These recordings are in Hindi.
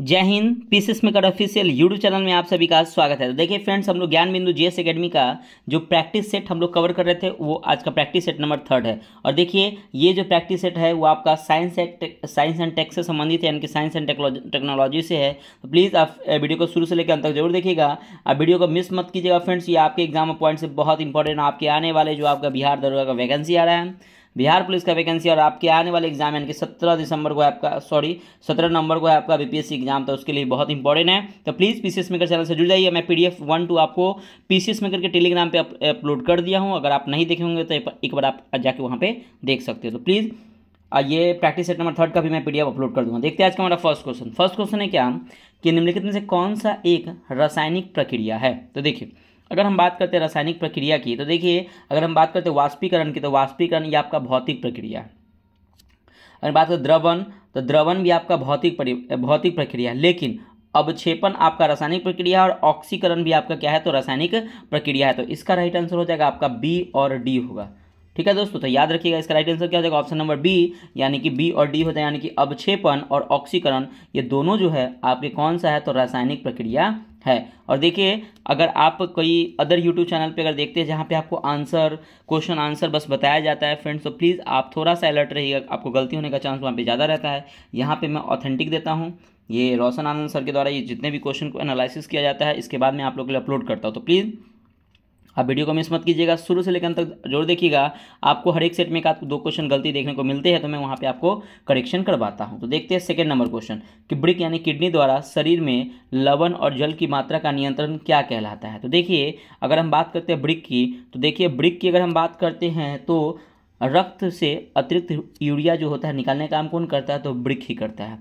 जय हिंद peace maker official YouTube channel में आप सभी का स्वागत है तो देखिए फ्रेंड्स हम लोग ज्ञान बिंदु एस अकेडमी का जो प्रैक्टिस सेट हम लोग कवर कर रहे थे वो आज का प्रैक्टिस सेट नंबर थर्ड है और देखिए ये जो प्रैक्टिस सेट है वो आपका science and science and tech से संबंधित है यानी कि साइंस एंड टेक्नोलॉजी से है तो प्लीज़ आप वीडियो को शुरू से लेकर अंत तक जरूर देखिएगा आप वीडियो को मिस मत कीजिएगा फ्रेंड्स ये आपके एग्जाम अपॉइंट से बहुत इंपॉर्टेंट आपके आने वाले जो आपका बिहार दरोगा का वैकेंसी आ रहा है बिहार पुलिस का वैकेंसी और आपके आने वाले एग्जाम यानी कि सत्रह दिसंबर को आपका सॉरी सत्रह नवंबर को है आपका बीपीएससी एग्जाम तो उसके लिए बहुत इंपॉर्टेंट है तो प्लीज़ पी मेकर चैनल से जुड़ जाइए मैं पी वन टू आपको पी मेकर के टेलीग्राम पर अपलोड कर दिया हूँ अगर आप नहीं देखे होंगे तो एक बार आप जाके वहाँ पर देख सकते हो तो प्लीज़ ये प्रैक्टिस सेट नंबर थर्ड का भी मैं पीडीएफ अपलोड कर दूंगा देखते हैं आज का हमारा फर्स्ट क्वेश्चन फर्स्ट क्वेश्चन है क्या कि निम्नलिखित में से कौन सा एक रासायनिक प्रक्रिया है तो देखिए अगर हम बात करते हैं रासायनिक प्रक्रिया की तो देखिए अगर हम बात करते हैं वाष्पीकरण की तो वाष्पीकरण ये आपका भौतिक प्रक्रिया अगर बात करें द्रवण तो द्रवण भी आपका भौतिक भौतिक प्रक्रिया है लेकिन अवक्षेपण आपका रासायनिक प्रक्रिया और ऑक्सीकरण भी आपका क्या है तो रासायनिक प्रक्रिया है तो इसका राइट आंसर हो जाएगा आपका बी और डी होगा ठीक है दोस्तों तो याद रखिएगा इसका राइट आंसर क्या हो जाएगा ऑप्शन नंबर बी यानी कि बी और डी हो जाएगा यानी कि अवक्षेपण और ऑक्सीकरण ये दोनों जो है आपके कौन सा है तो रासायनिक प्रक्रिया है और देखिए अगर आप कोई अदर यूट्यूब चैनल पे अगर देखते हैं जहाँ पे आपको आंसर क्वेश्चन आंसर बस बताया जाता है फ्रेंड्स तो प्लीज़ आप थोड़ा सा अलर्ट रहिएगा आपको गलती होने का चांस वहाँ पे ज़्यादा रहता है यहाँ पे मैं ऑथेंटिक देता हूँ ये रोशन आनंद सर के द्वारा ये जितने भी क्वेश्चन को एनालिसिस किया जाता है इसके बाद मैं आप लोग के लिए अपलोड करता हूँ तो प्लीज़ आप वीडियो को मिस मत कीजिएगा शुरू से लेकर अंत तक जोर देखिएगा आपको हर एक सेट में एक आपको दो क्वेश्चन गलती देखने को मिलते हैं तो मैं वहाँ पे आपको करेक्शन करवाता हूँ तो देखते हैं सेकंड नंबर क्वेश्चन कि ब्रिक यानी किडनी द्वारा शरीर में लवण और जल की मात्रा का नियंत्रण क्या कहलाता है तो देखिए अगर हम बात करते हैं ब्रिक की तो देखिए ब्रिक की अगर हम बात करते हैं तो रक्त से अतिरिक्त यूरिया जो होता है निकालने का काम कौन करता है तो ब्रिक ही करता है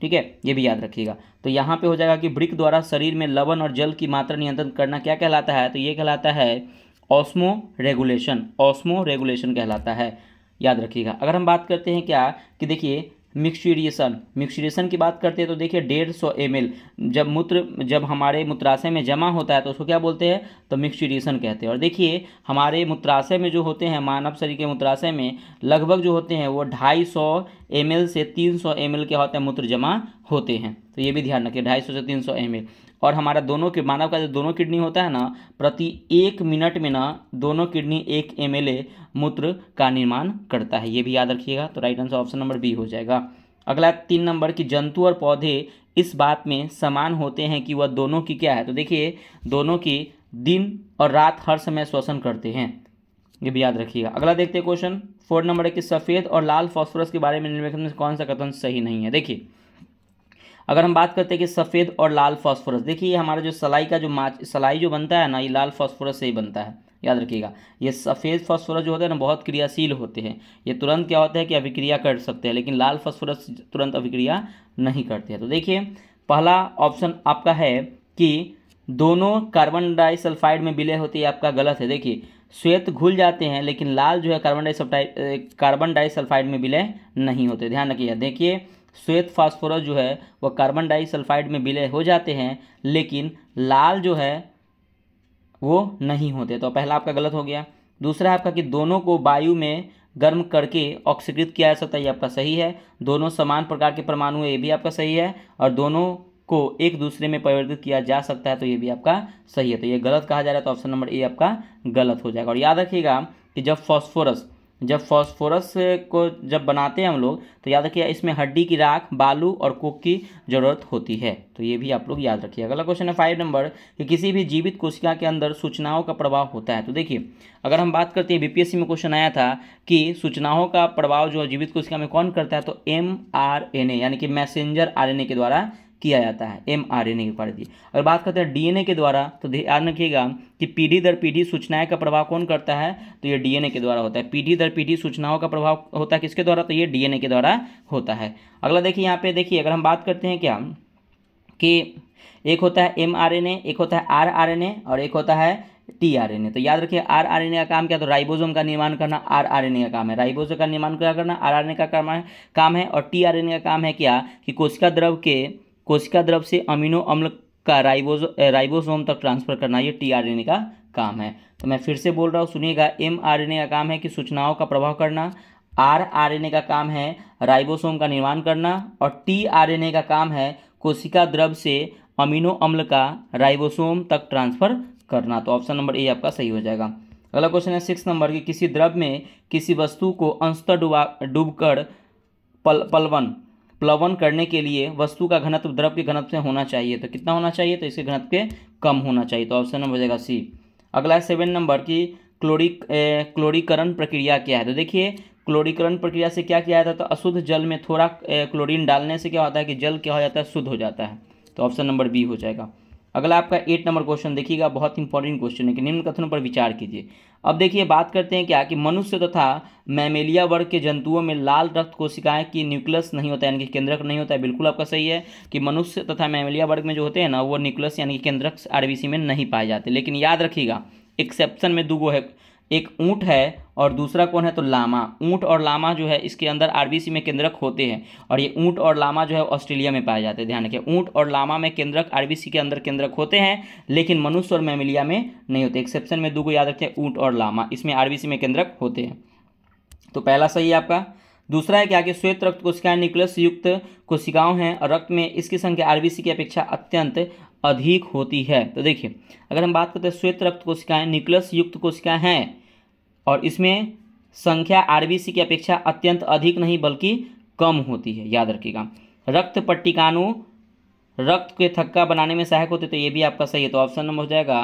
ठीक है ये भी याद रखिएगा तो यहाँ पे हो जाएगा कि ब्रिक द्वारा शरीर में लवण और जल की मात्रा नियंत्रण करना क्या कहलाता है तो ये कहलाता है ऑस्मो रेगुलेशन ऑस्मो रेगुलेशन कहलाता है याद रखिएगा अगर हम बात करते हैं क्या कि देखिए मिक्सुरेशन मिक्सुरेशन की बात करते हैं तो देखिए डेढ़ सौ एम जब मूत्र जब हमारे मूत्राशय में जमा होता है तो उसको क्या बोलते हैं तो मिक्सुरेशन कहते हैं और देखिए हमारे मूत्राशय में जो होते हैं मानव शरीर के मूत्राशय में लगभग जो होते हैं वो ढाई सौ एम से तीन सौ एम के होते हैं मूत्र जमा होते हैं तो ये भी ध्यान रखिए ढाई सौ से तीन सौ एम और हमारा दोनों के मानव का जो दोनों किडनी होता है ना प्रति एक मिनट में ना दोनों किडनी एक एम मूत्र का निर्माण करता है ये भी याद रखिएगा तो right answer option number B हो जाएगा अगला तीन नंबर कि जंतु और पौधे इस बात में समान होते हैं कि वह दोनों की क्या है तो देखिए दोनों की दिन और रात हर समय श्वसन करते हैं ये भी याद रखिएगा अगला देखते हैं क्वेश्चन फोर्थ नंबर है कि सफ़ेद और लाल फॉस्फोरस के बारे में निम्नलिखित में कौन सा कथन सही नहीं है देखिए अगर हम बात करते हैं कि सफ़ेद और लाल फॉस्फोरस देखिए हमारा जो सलाई का जो माच सलाई जो बनता है ना ये लाल फॉस्फोरस से ही बनता है याद रखिएगा ये सफ़ेद फॉस्फोरस जो होते हैं ना बहुत क्रियाशील होते हैं ये तुरंत क्या होता है कि अभिक्रिया कर सकते हैं लेकिन लाल फॉस्फोरस तुरंत अभिक्रिया नहीं करते हैं तो देखिए पहला ऑप्शन आपका है कि दोनों कार्बन डाइसल्फाइड में विलय होती है आपका गलत है देखिए श्वेत घुल जाते हैं लेकिन लाल जो है कार्बन डाइसल्फाइड कार्बन डाइसल्फाइड में विलय नहीं होते ध्यान रखिएगा देखिए श्वेत फास्फोरस जो है वह कार्बन डाइसल्फाइड में विलय हो जाते हैं लेकिन लाल जो है वो नहीं होते तो पहला आपका गलत हो गया दूसरा आपका कि दोनों को वायु में गर्म करके ऑक्सीकृत किया जा सकता है ये आपका सही है दोनों समान प्रकार के परमाणु है ये भी आपका सही है और दोनों को एक दूसरे में परिवर्तित किया जा सकता है तो ये भी आपका सही है तो ये गलत कहा जा रहा है तो ऑप्शन नंबर ए आपका गलत हो जाएगा और याद रखिएगा कि जब फॉस्फोरस जब फॉस्फोरस को जब बनाते हैं हम लोग तो याद रखिए इसमें हड्डी की राख बालू और कोक की ज़रूरत होती है तो ये भी आप लोग याद रखिए अगला क्वेश्चन है फाइव नंबर कि किसी भी जीवित कोशिका के अंदर सूचनाओं का प्रभाव होता है तो देखिए अगर हम बात करते हैं बीपीएससी में क्वेश्चन आया था कि सूचनाओं का प्रभाव जो जीवित कोशिका में कौन करता है तो एम यानी कि मैसेंजर आर के द्वारा किया जाता है एम आर एन ए की पढ़ अगर बात करते हैं डीएनए के द्वारा तो ध्यान रखिएगा कि पीढ़ी दर पीढ़ी सूचनाएं का प्रभाव कौन करता है तो ये डीएनए के द्वारा होता है पीढ़ी दर पीढ़ी सूचनाओं का प्रभाव होता है किसके द्वारा तो ये डीएनए के द्वारा होता है अगला देखिए यहाँ पे देखिए अगर हम बात करते हैं क्या कि एक होता है एम आर एन ए एक होता है आर आर एन ए और एक होता है टी आर एन ए तो याद रखिए आर आर एन ए का काम क्या तो राइबोसोम का निर्माण करना आर आर एन ए का काम है राइबोसोम का निर्माण क्या करना आर आर एन ए का काम है और टी आर एन ए का काम है क्या कि कोशिका द्रव के कोशिका द्रव से अमीनो अम्ल का राइबोज राइबोसोम तक ट्रांसफर करना ये टीआरएनए का काम है तो मैं फिर से बोल रहा हूँ सुनिएगा एम का काम है कि सूचनाओं का प्रभाव करना आर ए का काम है राइबोसोम का निर्माण करना और टी ए का काम है कोशिका द्रव से अमीनो अम्ल का राइबोसोम तक ट्रांसफर करना तो ऑप्शन नंबर ए आपका सही हो जाएगा अगला क्वेश्चन है सिक्स नंबर कि किसी द्रव में किसी वस्तु को अंस्तर डुबा डूबकर पल पलवन प्लवन करने के लिए वस्तु का घनत्व द्रव के घनत्व से होना चाहिए तो कितना होना चाहिए तो इसके घनत्व के कम होना चाहिए तो ऑप्शन नंबर हो जाएगा सी अगला है सेवन नंबर की क्लोरी क्लोरीकरण प्रक्रिया क्या है तो देखिए क्लोरीकरण प्रक्रिया से क्या किया जाता है तो अशुद्ध जल में थोड़ा क्लोरीन डालने से क्या होता है कि जल क्या हो जाता है शुद्ध हो जाता है तो ऑप्शन नंबर बी हो जाएगा अगला आपका एट नंबर क्वेश्चन देखिएगा बहुत इंपॉर्टेंट क्वेश्चन है कि निम्न कथनों पर विचार कीजिए अब देखिए बात करते हैं क्या कि मनुष्य तथा तो मैमेलिया वर्ग के जंतुओं में लाल रक्त कोशिकाएं की न्यूक्लियस नहीं होता यानी कि केंद्रक नहीं होता है बिल्कुल आपका सही है कि मनुष्य तथा तो मैमेलिया वर्ग में जो होते हैं ना वो न्यूक्लियस यानी कि केंद्रक आरबीसी में नहीं पाए जाते लेकिन याद रखिएगा एक्सेप्शन में दो गो है एक ऊँट है और दूसरा कौन है तो लामा ऊँट और लामा जो है इसके अंदर आरबीसी में केंद्रक होते हैं और ये ऊँट और लामा जो है ऑस्ट्रेलिया में पाए जाते हैं ध्यान रखिए ऊँट और लामा में केंद्रक आरबीसी के अंदर केंद्रक होते हैं लेकिन मनुष्य और मैमिलिया में नहीं होते एक्सेप्शन में दो को याद रखें ऊँट और लामा इसमें आरबीसी में केंद्रक होते हैं तो पहला सही है आपका दूसरा है क्या कि श्वेत रक्त कोशिकाएं न्यूक्लियस युक्त कोशिकाओं हैं और रक्त में इसकी संख्या आरबीसी की अपेक्षा अत्यंत अधिक होती है तो देखिए अगर हम बात करते हैं श्वेत रक्त कोशिकाएं निकलस युक्त कोशिकाएं हैं और इसमें संख्या आरबीसी की अपेक्षा अत्यंत अधिक नहीं बल्कि कम होती है याद रखिएगा रक्त पट्टिकाणु रक्त के थक्का बनाने में सहायक होते तो ये भी आपका सही है तो ऑप्शन नंबर हो जाएगा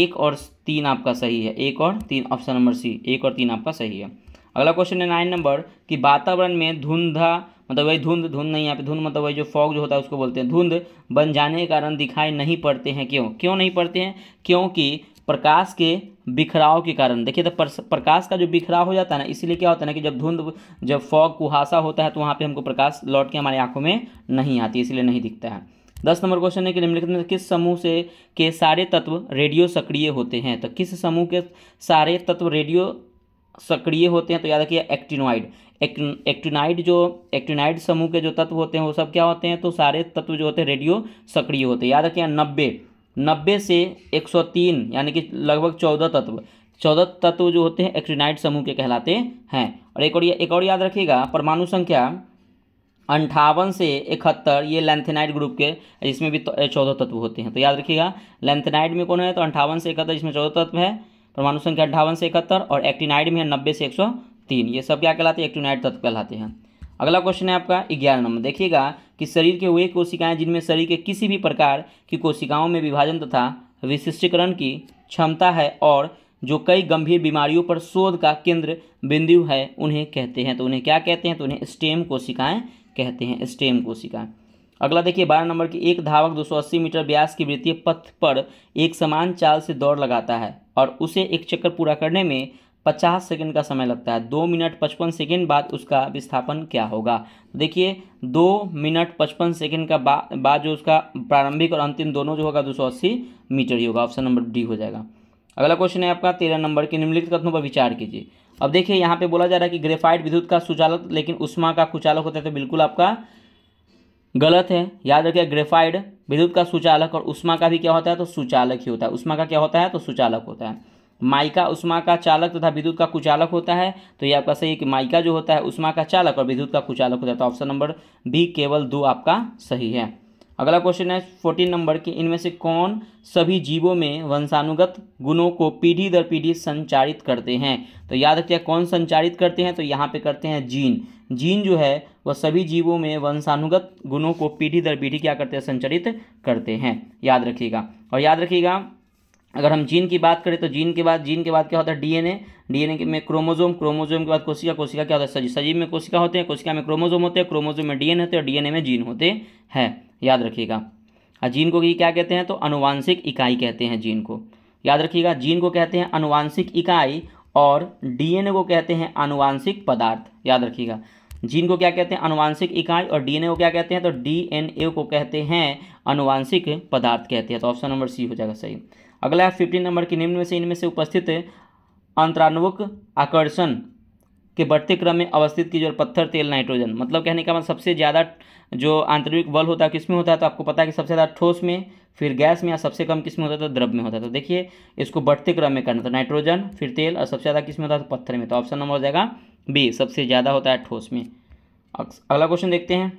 एक और तीन आपका सही है एक और तीन ऑप्शन नंबर सी एक और तीन आपका सही है अगला क्वेश्चन है नाइन नंबर कि वातावरण में धुंधा मतलब वही धुंध धुंध नहीं यहाँ पे धुंध मतलब वही जो फॉग जो होता है उसको बोलते हैं धुंध बन जाने के कारण दिखाई नहीं पड़ते हैं क्यों क्यों नहीं पड़ते हैं क्योंकि प्रकाश के बिखराव के कारण देखिए तो प्रकाश का जो बिखराव हो जाता है ना इसीलिए क्या होता है ना कि जब धुंध जब फॉग कुहासा होता है तो वहाँ पे हमको प्रकाश लौट के हमारी आंखों में नहीं आती इसलिए नहीं दिखता है दस नंबर क्वेश्चन है कि निम्नलिखित में किस समूह से के सारे तत्व रेडियो सक्रिय होते हैं तो किस समूह के सारे तत्व रेडियो सक्रिय होते हैं तो याद रखिए एक्टिनोइड एक्टिनाइड जो एक्टिनाइड समूह के जो तत्व होते हैं वो सब क्या होते हैं तो सारे तत्व जो होते हैं रेडियो सक्रिय होते हैं याद रखिए नब्बे नब्बे से एक सौ तीन यानी कि लगभग चौदह तत्व चौदह तत्व जो होते हैं एक्टिनाइड समूह के कहलाते हैं और एक और एक और याद रखिएगा परमाणु संख्या अंठावन से इकहत्तर ये लेंथेनाइड ग्रुप के इसमें भी तो, चौदह तत्व होते हैं तो याद रखिएगा लेंथेनाइड में कौन है तो अंठावन से इकहत्तर इसमें चौदह तत्व है परमाणु संख्या अंठावन से इकहत्तर और एक्टिनाइड में है नब्बे से एक सौ तीन ये सब क्या कहलाते हैं एक्टोनाइट तत्व कहलाते हैं अगला क्वेश्चन है आपका ग्यारह नंबर देखिएगा कि शरीर के वे कोशिकाएं जिनमें शरीर के किसी भी प्रकार की कोशिकाओं में विभाजन तथा विशिष्टीकरण की क्षमता है और जो कई गंभीर बीमारियों पर शोध का केंद्र बिंदु है उन्हें कहते हैं तो उन्हें क्या कहते हैं तो उन्हें स्टेम कोशिकाएं कहते हैं स्टेम कोशिकाएं अगला देखिए बारह नंबर की एक धावक 280 मीटर व्यास की वृत्तीय पथ पर एक समान चाल से दौड़ लगाता है और उसे एक चक्कर पूरा करने में 50 सेकंड का समय लगता है दो मिनट पचपन सेकंड बाद उसका विस्थापन क्या होगा देखिए दो मिनट पचपन सेकंड का बा, बाद जो उसका प्रारंभिक और अंतिम दोनों जो होगा 280 मीटर ही होगा ऑप्शन नंबर डी हो जाएगा अगला क्वेश्चन है आपका तेरह नंबर के निम्नलिखित कथनों पर विचार कीजिए अब देखिए यहाँ पे बोला जा रहा है कि ग्रेफाइट विद्युत का सुचालक लेकिन उष्मा का कुचालक होता है तो बिल्कुल आपका गलत है याद रखिए ग्रेफाइड विद्युत का सुचालक और उष्मा का भी क्या होता है तो सुचालक ही होता है उष्मा का क्या होता है तो सुचालक होता है माइका उष्मा का चालक तथा विद्युत का कुचालक होता है तो ये आपका सही है कि माइका जो होता है उष्मा का चालक और विद्युत का कुचालक होता है तो ऑप्शन नंबर बी केवल दो आपका सही है अगला क्वेश्चन है फोर्टीन नंबर कि इनमें से कौन सभी जीवों में वंशानुगत गुणों को पीढ़ी दर पीढ़ी संचारित करते हैं तो याद रखिए कौन संचारित करते हैं तो यहाँ पे करते हैं जीन जीन जो है वह सभी जीवों में वंशानुगत गुणों को पीढ़ी दर पीढ़ी क्या करते हैं संचरित करते हैं याद रखिएगा और याद रखिएगा अगर हम जीन की बात करें तो जीन के बाद जीन के बाद क्या होता है डीएनए डीएनए में क्रोमोजोम क्रोमोजोम के बाद कोशिका कोशिका क्या होता है सजीव सजीव में कोशिका होते हैं कोशिका में क्रोमोजोम होते हैं क्रोमोजोम में डीएनए होते हैं डीएनए में जीन होते हैं याद रखिएगा और जीन को क्या कहते हैं तो अनुवांशिक इकाई कहते हैं जीन को याद रखिएगा जीन को कहते हैं अनुवांशिक इकाई और डीएनए को कहते हैं अनुवांशिक पदार्थ याद रखिएगा जीन को क्या कहते हैं अनुवांशिक इकाई और डीएनए को क्या कहते हैं तो डीएनए को कहते हैं अनुवांशिक पदार्थ कहते हैं तो ऑप्शन नंबर सी हो जाएगा सही अगला है फिफ्टीन नंबर की निम्न में से इनमें से उपस्थित अंतराणुक आकर्षण के बढ़ते क्रम में अवस्थित की जो पत्थर तेल नाइट्रोजन मतलब कहने का मतलब सबसे ज़्यादा जो आंतरिक बल होता है किसमें होता है तो आपको पता है कि सबसे ज़्यादा ठोस में फिर गैस में या सबसे कम किस में होता है तो द्रव में होता है तो देखिए इसको बढ़ते क्रम में करना तो नाइट्रोजन फिर तेल और सबसे ज़्यादा किस में होता है तो पत्थर में तो ऑप्शन नंबर हो जाएगा बी सबसे ज़्यादा होता है ठोस में अगला क्वेश्चन देखते हैं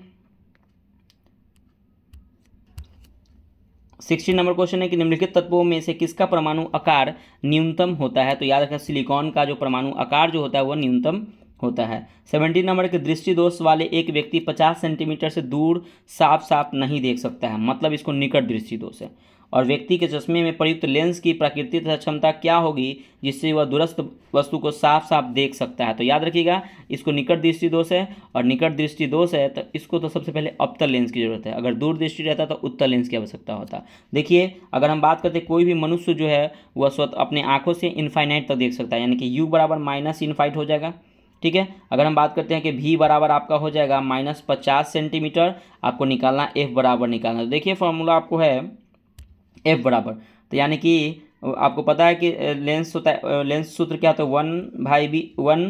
सिक्सटी नंबर क्वेश्चन है कि निम्नलिखित तत्वों में से किसका परमाणु आकार न्यूनतम होता है तो याद रखें सिलिकॉन का जो परमाणु आकार जो होता है वह न्यूनतम होता है सेवेंटीन नंबर के दृष्टि दोष वाले एक व्यक्ति पचास सेंटीमीटर से दूर साफ साफ नहीं देख सकता है मतलब इसको निकट दृष्टि दोष है और व्यक्ति के चश्मे में प्रयुक्त लेंस की प्रकृति तथा क्षमता क्या होगी जिससे वह दुरस्त वस्तु को साफ साफ देख सकता है तो याद रखिएगा इसको निकट दृष्टि दोष है और निकट दृष्टि दोष है तो इसको तो सबसे पहले अवतल लेंस की जरूरत है अगर दूर दृष्टि रहता तो उत्तर लेंस की आवश्यकता होता देखिए अगर हम बात करते कोई भी मनुष्य जो है वह स्वतः अपने आँखों से इन्फाइनाइट तक देख सकता है यानी कि यू बराबर माइनस इन्फाइट हो जाएगा ठीक है अगर हम बात करते हैं कि भी बराबर आपका हो जाएगा माइनस पचास सेंटीमीटर आपको निकालना एफ बराबर निकालना तो देखिए फॉर्मूला आपको है एफ बराबर तो यानी कि आपको पता है कि लेंस होता है लेंस सूत्र क्या होता है वन भाई बी वन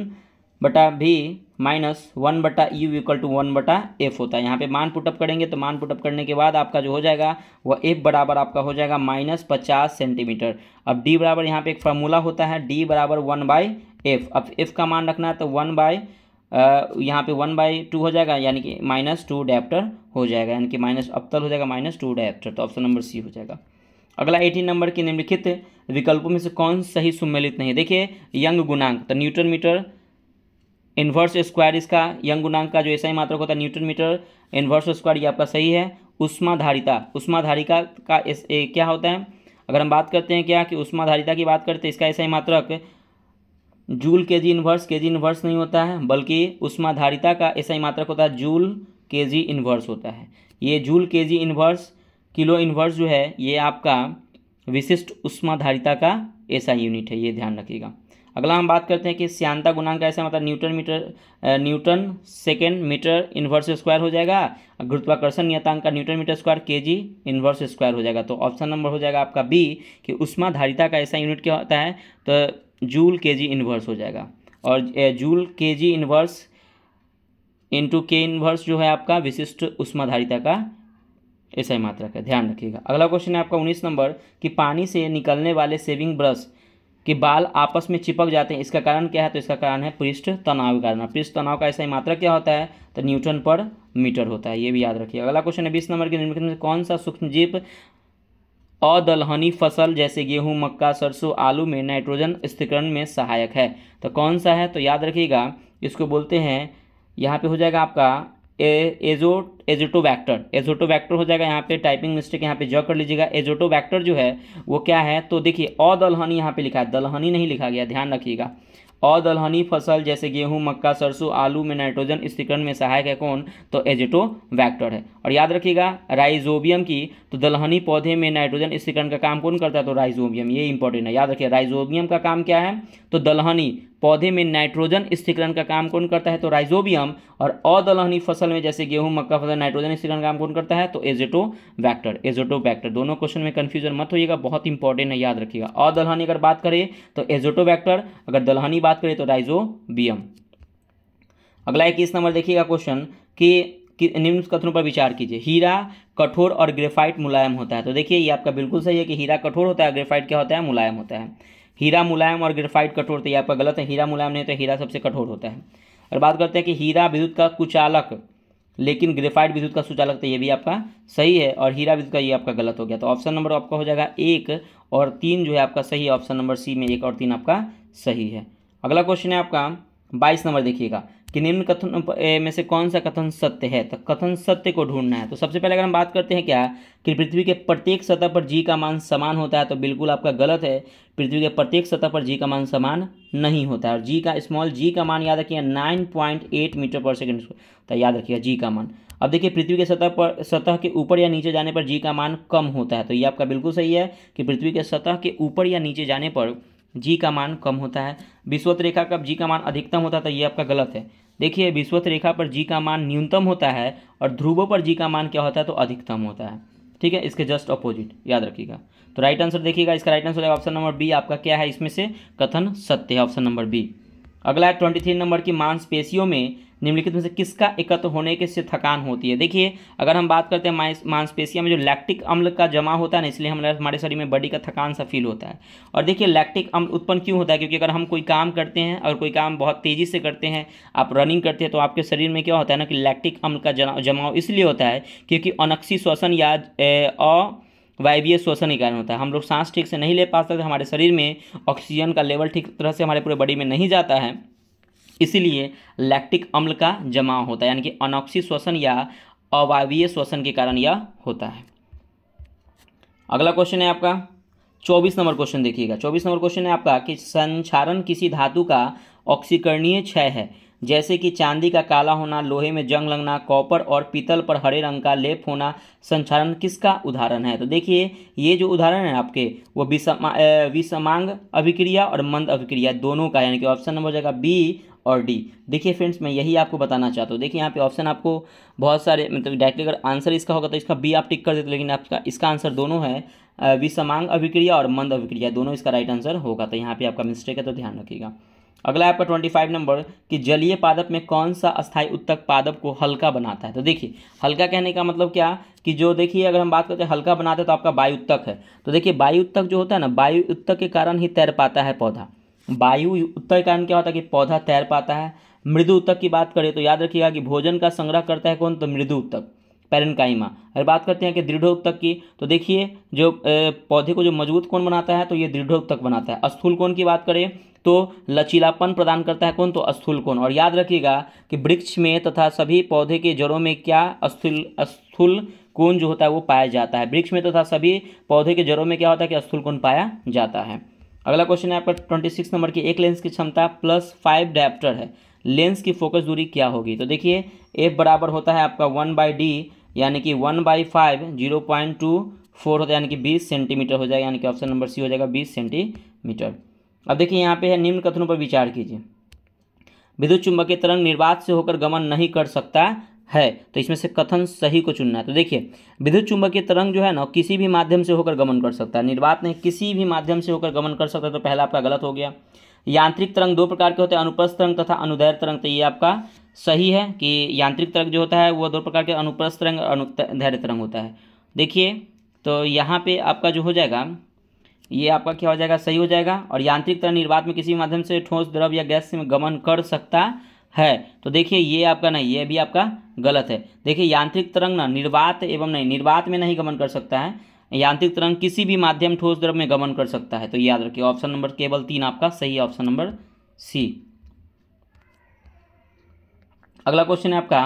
बटा भी माइनस वन बटा यू इक्वल टू वन बटा एफ होता है यहाँ पे मान पुटअप करेंगे तो मान पुटअप करने के बाद आपका जो हो जाएगा वह एफ बराबर आपका हो जाएगा माइनस पचास सेंटीमीटर अब डी बराबर यहाँ पे एक फार्मूला होता है डी बराबर वन बाई एफ अब एफ का मान रखना है तो वन बाई यहाँ पे वन बाई टू हो जाएगा यानी कि माइनस टू डैप्टर हो जाएगा यानी कि माइनस अबतल हो जाएगा माइनस टू डैप्टर तो ऑप्शन नंबर सी हो जाएगा अगला एटीन नंबर के निम्नलिखित विकल्पों में से कौन सही सुमेलित नहीं देखिए यंग गुणांक तो न्यूटन मीटर इन्वर्स स्क्वायर इसका यंग गुणांक का जो ऐसा ही मात्रक होता है न्यूटन मीटर इन्वर्स स्क्वायर ये आपका सही है उष्माधारिता उष्माधारिका का ए, क्या होता है अगर हम बात करते हैं क्या कि उष्माधारिता की बात करते हैं इसका ऐसा ही मात्रक जूल के जी इन्वर्स के जी इन्वर्स नहीं होता है बल्कि उष्माधारिता का ऐसा ही मात्रक होता है जूल के जी इन्वर्स होता है ये joule K G inverse kilo inverse जो है ये आपका विशिष्ट उष्माधारिता का ऐसा यूनिट है ये ध्यान रखिएगा अगला हम बात करते हैं कि श्यांता गुणांक का ऐसा मतलब newton metre newton second metre inverse square हो जाएगा गुरुत्वाकर्षण नियतांक का न्यूटन मीटर स्क्वायर के जी इन्वर्स स्क्वायर हो जाएगा तो ऑप्शन नंबर हो जाएगा आपका बी कि उष्माधारिता का ऐसा यूनिट क्या होता है तो जूल के जी इन्वर्स हो जाएगा और joule K G inverse into K inverse जो है आपका विशिष्ट उष्माधारिता का ऐसा ही मात्रा का ध्यान रखिएगा अगला क्वेश्चन है आपका उन्नीस नंबर कि पानी से निकलने वाले सेविंग ब्रश कि बाल आपस में चिपक जाते हैं इसका कारण क्या है तो इसका कारण है पृष्ठ तनाव का कारण पृष्ठ तनाव का ऐसा ही मात्रा क्या होता है तो न्यूटन पर मीटर होता है ये भी याद रखिए अगला क्वेश्चन है बीस नंबर के निम्नलिखित में कौन सा सूक्ष्मजीव अदलहनी फसल जैसे गेहूं मक्का सरसों आलू में नाइट्रोजन स्थिकरण में सहायक है तो कौन सा है तो याद रखिएगा इसको बोलते हैं यहाँ पे हो जाएगा आपका एजो एजोटो वैक्टर हो जाएगा यहाँ पे टाइपिंग मिस्टेक यहाँ पे जॉ कर लीजिएगा एजोटो वैक्टर जो है वो क्या है तो देखिए अदलहनी दलहनी यहाँ पे लिखा है दलहनी नहीं लिखा गया ध्यान रखिएगा अदलहनी दलहनी फसल जैसे गेहूं मक्का सरसों आलू में नाइट्रोजन स्थिरीकरण में सहायक है कौन तो एजेटो वैक्टर है और याद रखिएगा राइजोबियम की तो दलहनी पौधे में नाइट्रोजन स्थिरीकरण का काम कौन करता है तो राइजोबियम ये इंपॉर्टेंट है याद रखिए राइजोबियम का काम क्या है तो दलहनी पौधे में नाइट्रोजन स्थिकरण का काम कौन करता है तो राइजोबियम और अदलहनी फसल में जैसे गेहूं मक्का फसल नाइट्रोजन स्थिकरण का काम कौन करता है तो एजेटो वैक्टर एजोटो वैक्टर दोनों क्वेश्चन में कन्फ्यूजन मत होइएगा बहुत इंपॉर्टेंट है याद रखिएगा अदलहनी अगर बात करें तो एजोटो वैक्टर अगर दलहनी बात करें तो राइजोबियम अगला इक्कीस नंबर देखिएगा क्वेश्चन कि निम्न कथनों पर विचार कीजिए हीरा कठोर और ग्रेफाइट मुलायम होता है तो देखिए ये आपका बिल्कुल सही है कि हीरा कठोर होता है ग्रेफाइट क्या होता है मुलायम होता है हीरा मुलायम और ग्रेफाइट कठोर तो ये आपका गलत है हीरा मुलायम नहीं तो हीरा सबसे कठोर होता है और बात करते हैं कि हीरा विद्युत का कुचालक लेकिन ग्रेफाइट विद्युत का सुचालक तो ये भी आपका सही है और हीरा विद्युत का ये आपका गलत हो गया तो ऑप्शन नंबर आपका हो जाएगा एक और तीन जो है आपका सही है ऑप्शन नंबर सी में एक और तीन आपका सही है अगला क्वेश्चन है आपका बाईस नंबर देखिएगा कि निम्न कथन में से कौन सा कथन सत्य है तो कथन सत्य को ढूंढना है तो सबसे पहले अगर हम बात करते हैं क्या कि पृथ्वी के प्रत्येक सतह पर जी का मान समान होता है तो बिल्कुल आपका गलत है पृथ्वी के प्रत्येक सतह पर जी का मान समान नहीं होता है और जी का स्मॉल जी का मान याद रखिए nine point eight metre per second तो याद रखिएगा जी का मान अब देखिए पृथ्वी के सतह पर सतह के ऊपर या नीचे जाने पर जी का मान कम होता है तो ये आपका बिल्कुल सही है कि पृथ्वी के सतह के ऊपर या नीचे जाने पर जी का मान कम होता है विश्वत रेखा का जी का मान अधिकतम होता है तो ये आपका गलत है देखिए विश्वत रेखा पर जी का मान न्यूनतम होता है और ध्रुवों पर जी का मान क्या होता है तो अधिकतम होता है ठीक है इसके जस्ट अपोजिट याद रखिएगा तो राइट आंसर देखिएगा इसका right answer option number B आपका क्या है इसमें से कथन सत्य है ऑप्शन नंबर बी अगला है ट्वेंटी थ्री नंबर की मांसपेशियों में निम्नलिखित में से किसका एकत्र होने के से थकान होती है देखिए अगर हम बात करते हैं मांसपेशिया में जो लैक्टिक अम्ल का जमा होता है ना इसलिए हमारे हमारे शरीर में बॉडी का थकान सा फील होता है और देखिए लैक्टिक अम्ल उत्पन्न क्यों होता है क्योंकि अगर हम कोई काम करते हैं और कोई काम बहुत तेज़ी से करते हैं आप रनिंग करते हैं तो आपके शरीर में क्या होता है ना कि लैक्टिक अम्ल का जमाव इसलिए होता है क्योंकि अनक्सी श्वसन या अ वायवीय श्वसन के कारण होता है हम लोग सांस ठीक से नहीं ले पाते हमारे शरीर में ऑक्सीजन का लेवल ठीक तरह से हमारे पूरे बॉडी में नहीं जाता है इसीलिए लैक्टिक अम्ल का जमाव होता है यानी कि अनॉक्सी श्वसन या अवायवीय श्वसन के कारण यह होता है अगला क्वेश्चन है आपका चौबीस नंबर क्वेश्चन देखिएगा चौबीस नंबर क्वेश्चन है आपका कि संचारण किसी धातु का ऑक्सीकरणीय क्षय है जैसे कि चांदी का काला होना लोहे में जंग लगना कॉपर और पीतल पर हरे रंग का लेप होना संचारण किसका उदाहरण है तो देखिए ये जो उदाहरण है आपके वो विषमा विषमांग अभिक्रिया और मंद अभिक्रिया दोनों का यानी कि ऑप्शन नंबर हो जाएगा बी और डी देखिए फ्रेंड्स मैं यही आपको बताना चाहता हूँ देखिए यहाँ पे ऑप्शन आपको बहुत सारे मतलब डायरेक्टली अगर आंसर इसका होगा तो इसका बी आप टिक कर देते लेकिन आपका इसका आंसर दोनों है विषमांग अभिक्रिया और मंद अभिक्रिया दोनों इसका राइट आंसर होगा तो यहाँ पर आपका मिस्टेक है तो ध्यान रखिएगा अगला आपका ट्वेंटी फाइव नंबर कि जलीय पादप में कौन सा स्थायी उत्तक पादप को हल्का बनाता है तो देखिए हल्का कहने का मतलब क्या कि जो देखिए अगर हम बात करते हैं हल्का बनाते हैं तो आपका वायु उत्तक है तो देखिए वायु उत्तक जो होता है ना वायु उत्तक के कारण ही तैर पाता है पौधा वायु उत्तर कारण क्या होता है कि पौधा तैर पाता है मृदु उत्तक की बात करें तो याद रखिएगा कि भोजन का संग्रह करता है कौन तो मृदु उत्तक पेरनकाइमा अगर बात करते हैं कि दृढ़ उत्तक की तो देखिए जो पौधे को जो मजबूत कौन बनाता है तो ये दृढ़ उत्तक बनाता है स्थूल कोण की बात करें तो लचीलापन प्रदान करता है कौन तो स्थूल कोण और याद रखिएगा कि वृक्ष में तथा सभी पौधे के जड़ों में क्या स्थूल स्थूल कोण जो होता है वो पाया जाता है वृक्ष में तथा सभी पौधे के जड़ों में क्या होता है कि स्थूल कौन पाया जाता है अगला क्वेश्चन है आपका ट्वेंटी सिक्स नंबर की एक लेंस की क्षमता प्लस फाइव डायप्टर है लेंस की फोकस दूरी क्या होगी तो देखिए एफ बराबर होता है आपका वन बाई डी यानी कि one by five zero point two four होता है यानी कि बीस सेंटीमीटर हो जाएगा यानी कि ऑप्शन नंबर सी हो जाएगा बीस सेंटीमीटर अब देखिए यहाँ पे है निम्न कथनों पर विचार कीजिए विद्युत चुंबकीय तरंग निर्वात से होकर गमन नहीं कर सकता है तो इसमें से कथन सही को चुनना है तो देखिए विद्युत चुंबकीय तरंग जो है ना किसी भी माध्यम से होकर गमन कर सकता है निर्वात नहीं किसी भी माध्यम से होकर गमन कर सकता है तो पहला आपका गलत हो गया यांत्रिक तरंग दो प्रकार के होते हैं अनुप्रस्थ तरंग तथा अनुदैर तरंग तो ये आपका सही है कि यांत्रिक तरंग जो होता है वो दो प्रकार के अनुप्रस्थ तरंग और अनुदैर्य तरंग होता है देखिए तो यहाँ पे आपका जो हो जाएगा ये आपका क्या हो जाएगा सही हो जाएगा और यांत्रिक तरंग निर्वात में किसी माध्यम से ठोस द्रव या गैस से गमन कर सकता है तो देखिए ये आपका नहीं ये भी आपका गलत है देखिए यांत्रिक तरंग ना निर्वात एवं नहीं निर्वात में नहीं गमन कर सकता है यांत्रिक तरंग किसी भी माध्यम ठोस द्रव में गमन कर सकता है तो याद रखिए ऑप्शन नंबर केवल तीन आपका सही ऑप्शन नंबर सी अगला क्वेश्चन है आपका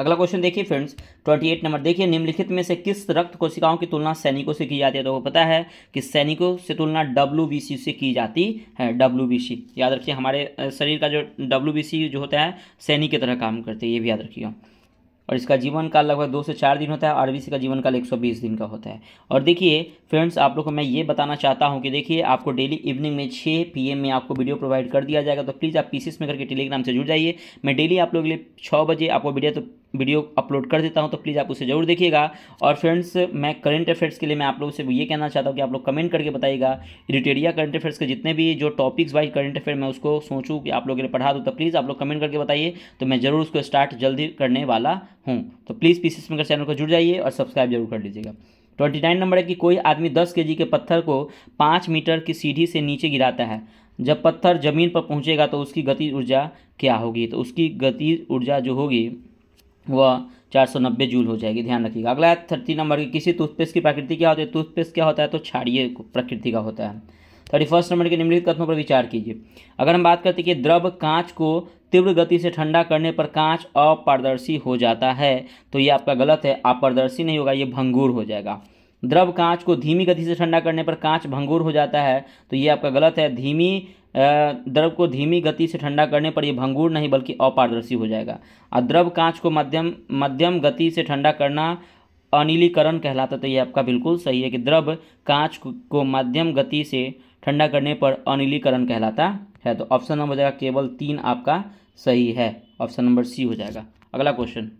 अगला क्वेश्चन देखिए फ्रेंड्स ट्वेंटी एट नंबर देखिए निम्नलिखित में से किस रक्त कोशिकाओं की तुलना सैनिकों से की जाती है तो वो पता है कि सैनिकों से तुलना डब्ल्यू से की जाती है डब्ल्यू याद रखिए हमारे शरीर का जो डब्ल्यू जो होता है सैनिक की तरह काम करते हैं ये भी याद रखिएगा और इसका जीवन काल लगभग दो से चार दिन होता है आरबीसी का जीवन काल बीस दिन का होता है और देखिए फ्रेंड्स आप लोग को मैं ये बताना चाहता हूँ कि देखिए आपको डेली इवनिंग में छः पीएम में आपको वीडियो प्रोवाइड कर दिया जाएगा तो प्लीज़ आप पीसीस में करके टेलीग्राम से जुड़ जाइए मैं डेली आप लोगों के लिए छः बजे आपको वीडियो तो वीडियो अपलोड कर देता हूँ तो प्लीज़ आप उसे जरूर देखिएगा और फ्रेंड्स मैं करंट अफेयर्स के लिए मैं आप लोगों से ये कहना चाहता हूँ कि आप लोग कमेंट करके बताइएगा रिटेरिया करंट अफेयर्स के जितने भी जो टॉपिक्स वाइज करंट अफेयर मैं उसको सोचूँ कि आप लोग के लिए पढ़ा दूँ तो प्लीज़ आप लोग कमेंट करके बताइए तो मैं ज़रूर उसको स्टार्ट जल्दी करने वाला हूँ तो प्लीज़ पी सी चैनल को जुड़ जाइए और सब्सक्राइब जरूर कर लीजिएगा ट्वेंटी नाइन नंबर है कि कोई आदमी दस के के पत्थर को पाँच मीटर की सीढ़ी से नीचे गिराता है जब पत्थर ज़मीन पर पहुंचेगा तो उसकी गति ऊर्जा क्या होगी तो उसकी गति ऊर्जा जो होगी वह 490 जूल हो जाएगी ध्यान रखिएगा अगला है थर्टी नंबर की किसी टूथपेस्ट की प्रकृति क्या होती है टूथपेस्ट क्या होता है तो क्षारीय प्रकृति का होता है थर्टी फर्स्ट नंबर के निम्नलिखित कथनों पर विचार कीजिए अगर हम बात करते हैं कि द्रव कांच को तीव्र गति से ठंडा करने पर कांच अपारदर्शी हो जाता है तो ये आपका गलत है अपारदर्शी नहीं होगा ये भंगूर हो जाएगा द्रव कांच को धीमी गति से ठंडा करने पर कांच भंगूर हो जाता है तो ये आपका गलत है धीमी द्रव को धीमी गति से ठंडा करने पर यह भंगूर नहीं बल्कि अपारदर्शी हो जाएगा और द्रव कांच को मध्यम मध्यम गति से ठंडा करना अनिलीकरण कहलाता तो ये आपका बिल्कुल सही है कि द्रव कांच को मध्यम गति से ठंडा करने पर अनिलीकरण कहलाता है तो ऑप्शन नंबर हो जाएगा केवल तीन आपका सही है ऑप्शन नंबर सी हो जाएगा अगला question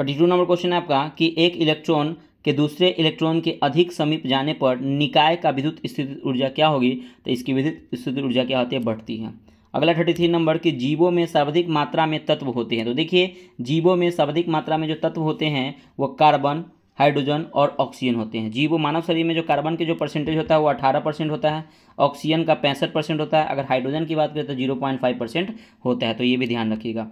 thirty two number question है आपका कि एक इलेक्ट्रॉन के दूसरे इलेक्ट्रॉन के अधिक समीप जाने पर निकाय का विद्युत स्थिति ऊर्जा क्या होगी तो इसकी विद्युत स्थिति ऊर्जा क्या होती है बढ़ती है अगला थर्टी थ्री नंबर कि जीवों में सर्वाधिक मात्रा में तत्व होते हैं तो देखिए जीवों में सर्वाधिक मात्रा में जो तत्व होते हैं वो कार्बन हाइड्रोजन और ऑक्सीजन होते हैं जीवो मानव शरीर में जो कार्बन के जो परसेंटेज होता है वो अठारह परसेंट होता है ऑक्सीजन का पैंसठ परसेंट होता है अगर हाइड्रोजन की बात करें तो जीरो पॉइंट फाइव परसेंट होता है तो ये भी ध्यान रखिएगा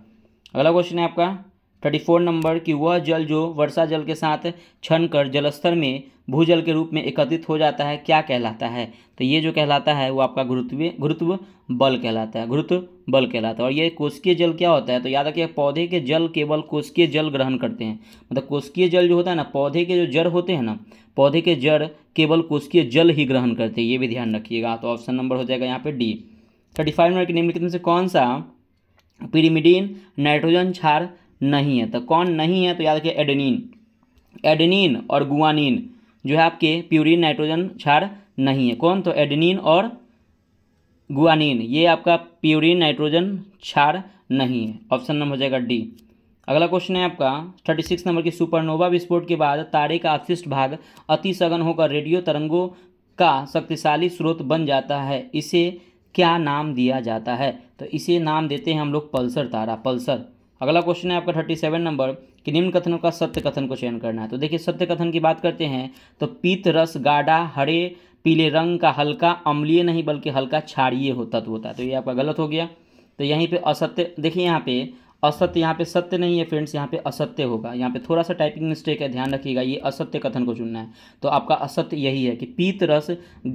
अगला क्वेश्चन है आपका थर्टी फोर नंबर कि वह जल जो वर्षा जल के साथ छन कर जलस्तर में भूजल के रूप में एकत्रित हो जाता है क्या कहलाता है तो ये जो कहलाता है वो आपका गुरुत्व गुरुत्व बल कहलाता है गुरुत्व बल कहलाता है और ये कोशकीय जल क्या होता है तो याद रखिए पौधे के जल केवल कोशकीय जल ग्रहण करते हैं मतलब कोशकीय जल जो होता है ना पौधे के जो जड़ होते हैं ना पौधे के जड़ केवल कोशकीय जल ही ग्रहण करते हैं ये भी ध्यान रखिएगा तो ऑप्शन नंबर हो जाएगा यहाँ पर डी थर्टी फाइव नंबर के निम्नलिखित में से कौन सा पिरीमिडीन नाइट्रोजन छाड़ नहीं है तो कौन नहीं है तो याद रखिए एडनिन एडनिन और गुआनिन जो है आपके प्यूरिन नाइट्रोजन क्षार नहीं है कौन तो एडनिन और गुआनिन ये आपका प्यूरिन नाइट्रोजन क्षार नहीं है ऑप्शन नंबर हो जाएगा डी अगला क्वेश्चन है आपका थर्टी सिक्स नंबर की सुपरनोवा विस्फोट के बाद तारे का अवशिष्ट भाग अति सघन होकर रेडियो तरंगों का शक्तिशाली स्रोत बन जाता है इसे क्या नाम दिया जाता है तो इसे नाम देते हैं हम लोग पल्सर तारा पल्सर अगला क्वेश्चन है आपका थर्टी सेवन नंबर कि निम्न कथनों का सत्य कथन को चयन करना है तो देखिए सत्य कथन की बात करते हैं तो पीत रस गाढ़ा हरे पीले रंग का हल्का अम्लीय नहीं बल्कि हल्का क्षारिय तत्व होता है तो ये आपका गलत हो गया तो यहीं पे असत्य देखिए यहाँ पे असत्य यहाँ पे सत्य नहीं है फ्रेंड्स यहाँ पे असत्य होगा यहाँ पे थोड़ा सा टाइपिंग मिस्टेक है ध्यान रखिएगा ये असत्य कथन को चुनना है तो आपका असत्य यही है कि पीत रस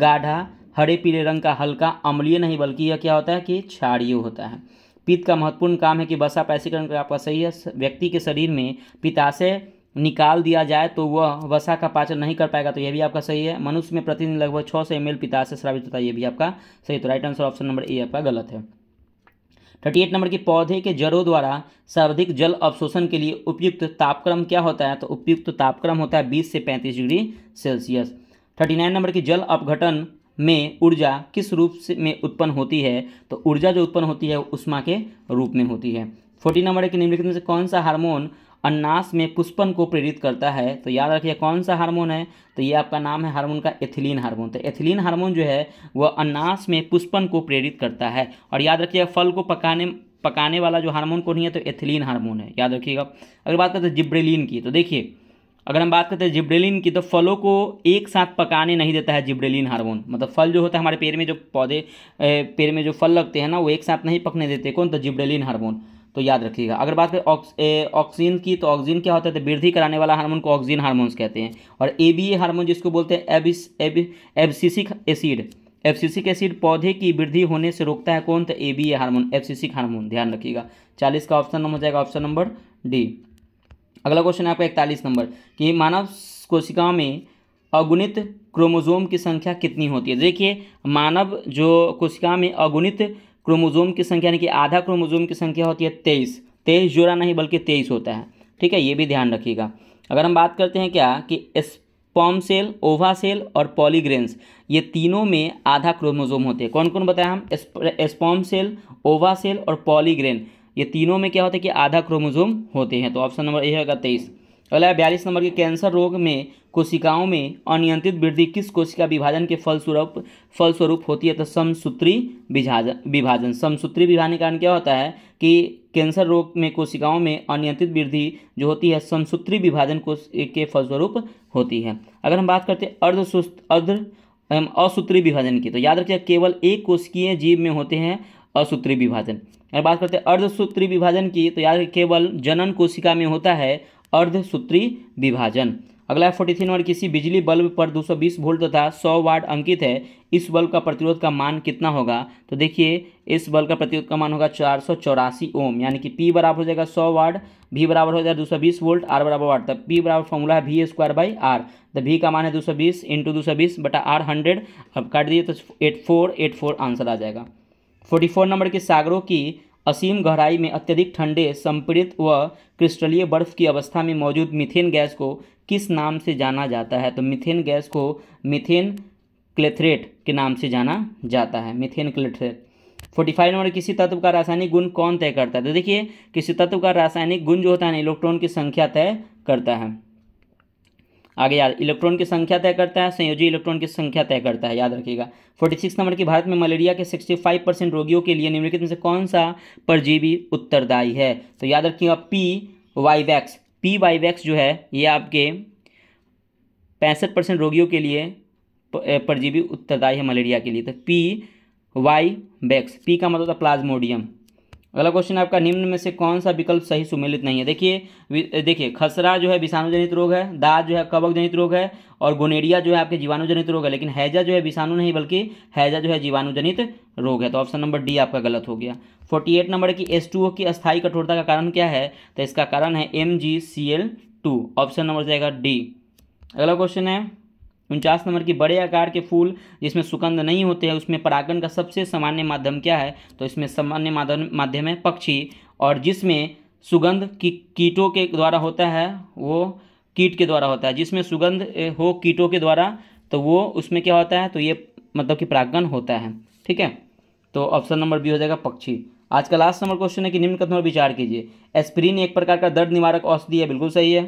गाढ़ा हरे पीले रंग का हल्का अम्लीय नहीं बल्कि यह क्या होता है कि क्षारिय होता है पित्त का महत्वपूर्ण काम है कि वसा पैसीकरण आपका सही है व्यक्ति के शरीर में पिताशय निकाल दिया जाए तो वह वसा का पाचन नहीं कर पाएगा तो यह भी आपका सही है मनुष्य में प्रतिदिन लगभग छः सौ एम एल पिताशय श्रावित होता है यह भी आपका सही तो right answer option number A आपका गलत है थर्टी एट नंबर की पौधे के जड़ों द्वारा सर्वाधिक जल अवशोषण के लिए उपयुक्त तापक्रम क्या होता है तो उपयुक्त तापक्रम होता है बीस से पैंतीस degree Celsius thirty nine number की जल अपघटन में ऊर्जा किस रूप से में उत्पन्न होती है तो ऊर्जा जो उत्पन्न होती है उष्मा के रूप में होती है फोर्टीन नंबर के निम्नलिखित में से कौन सा हार्मोन अन्नास में पुष्पन को प्रेरित करता है तो याद रखिए कौन सा हार्मोन है तो ये आपका नाम है हार्मोन का एथिलीन हार्मोन तो एथिलीन हार्मोन जो है वह अन्नास में पुष्पन को प्रेरित करता है और याद रखिए फल को पकाने पकाने वाला जो हार्मोन कौन है तो एथिलीन हार्मोन है याद रखिएगा अगर बात करते तो हैं जिब्रेलिन की तो देखिए अगर हम बात करते हैं जिब्रेलिन की तो फलों को एक साथ पकाने नहीं देता है जिब्रेलिन हार्मोन मतलब फल जो होता है हमारे पेड़ में जो पौधे पेड़ में जो फल लगते हैं ना वो एक साथ नहीं पकने देते कौन तो जिब्रेलिन हार्मोन तो याद रखिएगा अगर बात करें ऑक्सीजन की तो ऑक्सीजन क्या होता है तो वृद्धि कराने वाला हार्मोन को ऑक्सीजन हार्मोन्स कहते हैं और ए बी ए हार्मोन जिसको बोलते हैं एबिस एब एबसिसिक एसिड एफसीसिक एसिड पौधे की वृद्धि होने से रोकता है कौन तो A B A hormone abscisic hormone ध्यान रखिएगा चालीस का ऑप्शन नंबर हो जाएगा ऑप्शन नंबर डी अगला क्वेश्चन है आपका इकतालीस नंबर कि मानव कोशिकाओं में अगुणित क्रोमोजोम की संख्या कितनी होती है देखिए मानव जो कोशिका में अगुणित क्रोमोजोम की संख्या यानी कि आधा क्रोमोजोम की संख्या होती है तेईस तेईस जोड़ा नहीं बल्कि तेईस होता है ठीक है ये भी ध्यान रखिएगा अगर हम बात करते हैं क्या कि स्पॉम सेल ओवा सेल और पॉलीग्रेन्स ये तीनों में आधा क्रोमोजोम होते हैं कौन कौन बताया हम स्पॉम सेल ओवा सेल और पॉलीग्रेन ये तीनों में क्या होता है कि आधा क्रोमोजोम होते हैं तो ऑप्शन नंबर ए होगा तेईस अगला बयालीस नंबर के कैंसर रोग में कोशिकाओं में अनियंत्रित वृद्धि किस कोशिका विभाजन के फलस्वरूप फलस्वरूप होती है तो समसूत्री विभाजन विभाजन समसूत्री विभाजन के कारण क्या होता है कि कैंसर रोग में कोशिकाओं में अनियंत्रित वृद्धि जो होती है समसूत्री विभाजन कोश के फलस्वरूप होती है अगर हम बात करते हैं अर्धसुस्त अर्ध असूत्री विभाजन की तो याद रखिए केवल एक कोशिकीय जीव में होते हैं असूत्री विभाजन अगर बात करते हैं अर्धसूत्री विभाजन की तो याद केवल जनन कोशिका में होता है अर्धसूत्री विभाजन अगला है फोर्टी थ्री नंबर किसी बिजली बल्ब पर 220 वोल्ट तथा 100 वाट अंकित है इस बल्ब का प्रतिरोध का मान कितना होगा तो देखिए इस बल्ब का प्रतिरोध का मान होगा चार सौ चौरासी ओम यानी कि पी बराबर हो जाएगा 100 वाट भी बराबर हो जाएगा दो सौ बीस वोल्ट आर बराबर वाट तब पी बराबर फॉर्मूला है भी स्क्वायर बाई आर तो भी का मान है दो सौ बीस इंटू दो सौ बीस बटा आर हंड्रेड अब काट दिए तो eight four eight four answer आ जाएगा फोर्टी फोर नंबर के सागरों की असीम गहराई में अत्यधिक ठंडे संपीड़ित व क्रिस्टलीय बर्फ की अवस्था में मौजूद मिथेन गैस को किस नाम से जाना जाता है तो मिथेन गैस को मिथेन क्लेथरेट के नाम से जाना जाता है methane clathrate forty five number किसी तत्व का रासायनिक गुण कौन तय करता है तो देखिए किसी तत्व का रासायनिक गुण जो होता है ना इलेक्ट्रॉन की संख्या तय करता है आगे याद इलेक्ट्रॉन की संख्या तय करता है संयोजी इलेक्ट्रॉन की संख्या तय करता है याद रखिएगा 46 नंबर की भारत में मलेरिया के 65 परसेंट रोगियों के लिए निम्नलिखित में से कौन सा परजीवी उत्तरदायी है तो याद रखिएगा पी वाईवैक्स पी वाईवैक्स जो है ये आपके पैंसठ परसेंट रोगियों के लिए परजीवी उत्तरदायी है मलेरिया के लिए तो पी वाई वैक्स पी का मतलब था प्लाज्मोडियम अगला क्वेश्चन आपका निम्न में से कौन सा विकल्प सही सुमेलित नहीं है देखिए देखिए खसरा जो है विषाणुजनित रोग है दाद जो है कवक जनित रोग है और गोनेरिया जो है आपके जीवाणुजनित रोग है लेकिन हैजा जो है विषाणु नहीं बल्कि हैजा जो है जीवाणुजनित रोग है तो ऑप्शन नंबर डी आपका गलत हो गया फोर्टी एट नंबर की एस टू की अस्थायी कठोरता का कारण क्या है तो इसका कारण है M G C L two option number जाएगा डी अगला क्वेश्चन है उनचास नंबर की बड़े आकार के फूल जिसमें सुगंध नहीं होते हैं उसमें परागण का सबसे सामान्य माध्यम क्या है तो इसमें सामान्य माध्यम माध्यम है पक्षी और जिसमें सुगंध की कीटों के द्वारा होता है वो कीट के द्वारा होता है जिसमें सुगंध हो कीटों के द्वारा तो वो उसमें क्या होता है तो ये मतलब कि परागण होता है ठीक है तो ऑप्शन नंबर बी हो जाएगा पक्षी आज का लास्ट नंबर क्वेश्चन है कि निम्न कथन पर विचार कीजिए एस्प्रिन एक प्रकार का दर्द निवारक औषधि है बिल्कुल सही है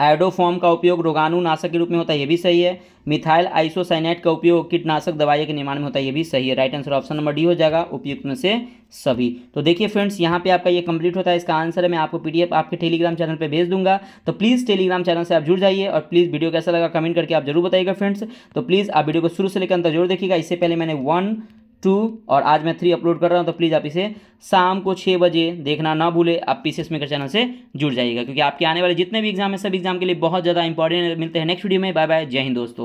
आयोडोफॉर्म का उपयोग रोगाणुनाशक के रूप में होता है ये भी सही है मिथाइल आइसोसाइनेट का उपयोग कीटनाशक दवाइयों के निर्माण में होता है ये भी सही है right answer option number D हो जाएगा उपयुक्त में से सभी तो देखिए फ्रेंड्स यहाँ पे आपका ये कंप्लीट होता है इसका आंसर है मैं आपको पीडीएफ आपके टेलीग्राम चैनल पर भेज दूंगा तो प्लीज़ टेलीग्राम चैनल से आप जुड़ जाइए और प्लीज़ वीडियो कैसा लगा कमेंट करके आप जरूर बताइएगा फ्रेंड्स तो प्लीज़ आप वीडियो को शुरू से लेकर अंदर जरूर देखिएगा इससे पहले मैंने वन टू और आज मैं थ्री अपलोड कर रहा हूँ तो प्लीज़ आप इसे शाम को छः बजे देखना ना भूले आप पी सी मेकर चैनल से जुड़ जाइएगा क्योंकि आपके आने वाले जितने भी एग्जाम है सब एग्जाम के लिए बहुत ज़्यादा इंपॉर्टेंट मिलते हैं नेक्स्ट वीडियो में बाय बाय जय हिंद दोस्तों